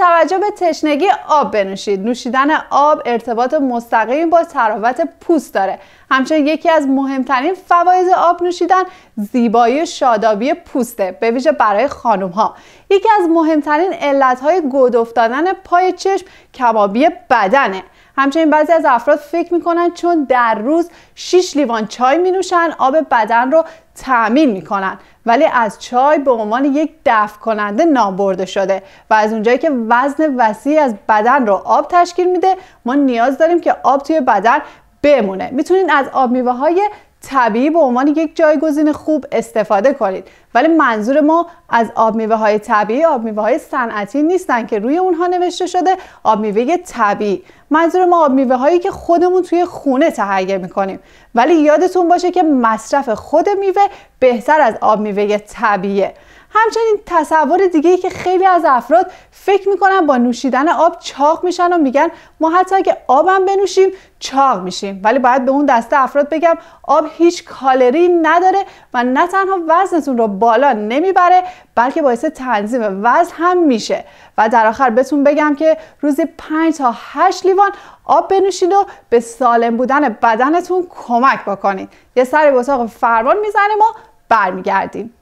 توجه به تشنگی آب بنوشید نوشیدن آب ارتباط مستقیم با تراوت پوست داره همچنین یکی از مهمترین فواید آب نوشیدن زیبایی شادابی پوسته به ویژه برای خانم ها یکی از مهمترین علت گود افتادن پای چشم کبابی بدنه همچنین بعضی از افراد فکر میکنن چون در روز 6 لیوان چای می نوشن آب بدن رو تعمیل میکنن ولی از چای به عنوان یک دفع کننده نابرده شده و از اونجایی که وزن وسیعی از بدن رو آب تشکیل میده ما نیاز داریم که آب توی بدن بمونه میتونین از آب میوه های طبیعی به عنوان یک جایگزین خوب استفاده کنید ولی منظور ما از آب میوه های طبیعی آب میوه های صنعتی نیستن که روی اونها نوشته شده آب میوه طبیعی منظور ما آب میوه هایی که خودمون توی خونه تهیه میکنیم ولی یادتون باشه که مصرف خود میوه بهتر از آب میوه طبیعیه همچنین تصور دیگه ای که خیلی از افراد فکر میکنن با نوشیدن آب چاق میشن و میگن ما حتی اگه آبم بنوشیم چاق میشیم ولی باید به اون دسته افراد بگم آب هیچ کالری نداره و نه تنها وزنتون رو بالا نمیبره بلکه باعث تنظیم وزن هم میشه و در آخر بهتون بگم که روزی 5 تا 8 لیوان آب بنوشید و به سالم بودن بدنتون کمک بکنید یه سری به اتاق فرمان میزنیم و برمیگردیم